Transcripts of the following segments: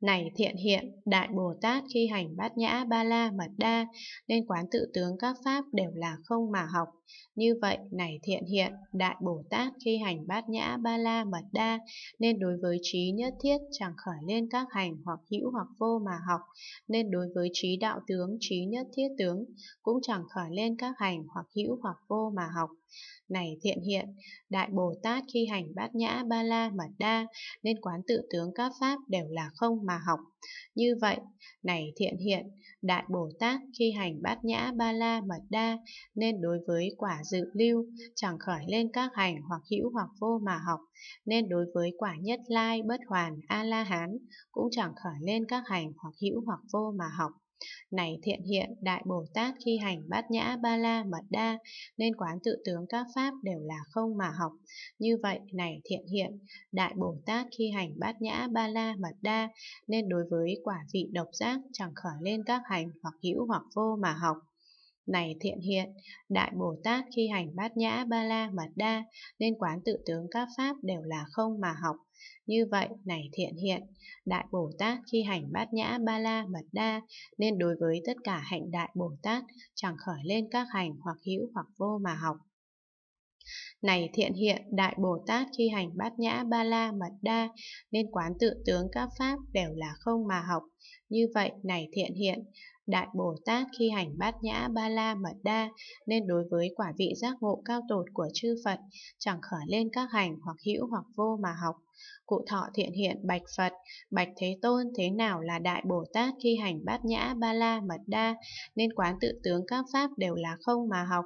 Này thiện hiện, Đại Bồ Tát khi hành bát nhã ba la mật đa, nên quán tự tướng các pháp đều là không mà học. Như vậy, này thiện hiện, Đại Bồ Tát khi hành bát nhã ba la mật đa, nên đối với trí nhất thiết chẳng khởi lên các hành hoặc hữu hoặc vô mà học, nên đối với trí đạo tướng, trí nhất thiết tướng, cũng chẳng khởi lên các hành hoặc hữu hoặc vô mà học. Này thiện hiện, Đại Bồ Tát khi hành bát nhã ba la mật đa, nên quán tự tướng các pháp đều là không mà học. Như vậy, này thiện hiện, Đại Bồ Tát khi hành bát nhã ba la mật đa nên đối với quả dự lưu, chẳng khởi lên các hành hoặc hữu hoặc vô mà học, nên đối với quả nhất lai bất hoàn a la hán cũng chẳng khởi lên các hành hoặc hữu hoặc vô mà học. Này thiện hiện, Đại Bồ Tát khi hành bát nhã ba la mật đa, nên quán tự tướng các pháp đều là không mà học. Như vậy, này thiện hiện, Đại Bồ Tát khi hành bát nhã ba la mật đa, nên đối với quả vị độc giác chẳng khởi lên các hành hoặc hữu hoặc vô mà học. Này thiện hiện, Đại Bồ Tát khi hành bát nhã ba la mật đa, nên quán tự tướng các pháp đều là không mà học. Như vậy, này thiện hiện, Đại Bồ Tát khi hành bát nhã ba la mật đa, nên đối với tất cả hạnh Đại Bồ Tát, chẳng khởi lên các hành hoặc hữu hoặc vô mà học. Này thiện hiện, Đại Bồ Tát khi hành bát nhã ba la mật đa, nên quán tự tướng các pháp đều là không mà học. Như vậy, này thiện hiện, Đại Bồ Tát khi hành bát nhã ba la mật đa nên đối với quả vị giác ngộ cao tột của chư Phật chẳng khởi lên các hành hoặc hữu hoặc vô mà học Cụ thọ thiện hiện bạch Phật, bạch Thế Tôn thế nào là Đại Bồ Tát khi hành bát nhã ba la mật đa, nên quán tự tướng các pháp đều là không mà học.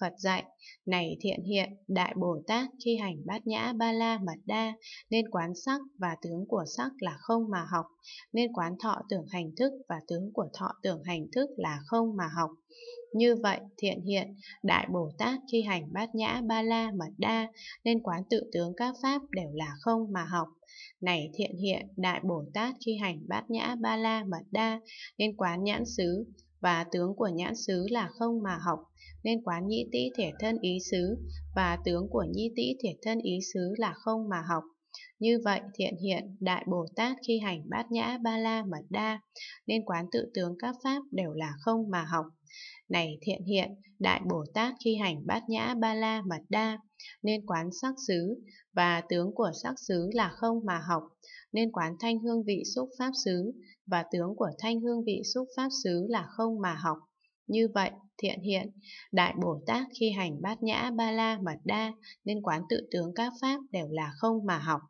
Phật dạy, này thiện hiện, Đại Bồ Tát khi hành bát nhã ba la mật đa, nên quán sắc và tướng của sắc là không mà học, nên quán thọ tưởng hành thức và tướng của thọ tưởng hành thức là không mà học. Như vậy, thiện hiện, Đại Bồ Tát khi hành bát nhã ba la mật đa, nên quán tự tướng các pháp đều là không mà học. Này thiện hiện, Đại Bồ Tát khi hành bát nhã ba la mật đa, nên quán nhãn xứ, và tướng của nhãn xứ là không mà học, nên quán nhĩ tĩ thể thân ý xứ, và tướng của nhĩ tĩ thể thân ý xứ là không mà học. Như vậy thiện hiện Đại Bồ Tát khi hành bát nhã ba la mật đa, nên quán tự tướng các pháp đều là không mà học. Này thiện hiện, Đại Bồ Tát khi hành bát nhã ba la mật đa, nên quán sắc xứ, và tướng của sắc xứ là không mà học, nên quán thanh hương vị xúc pháp xứ, và tướng của thanh hương vị xúc pháp xứ là không mà học. Như vậy, thiện hiện, Đại Bồ Tát khi hành bát nhã ba la mật đa, nên quán tự tướng các pháp đều là không mà học.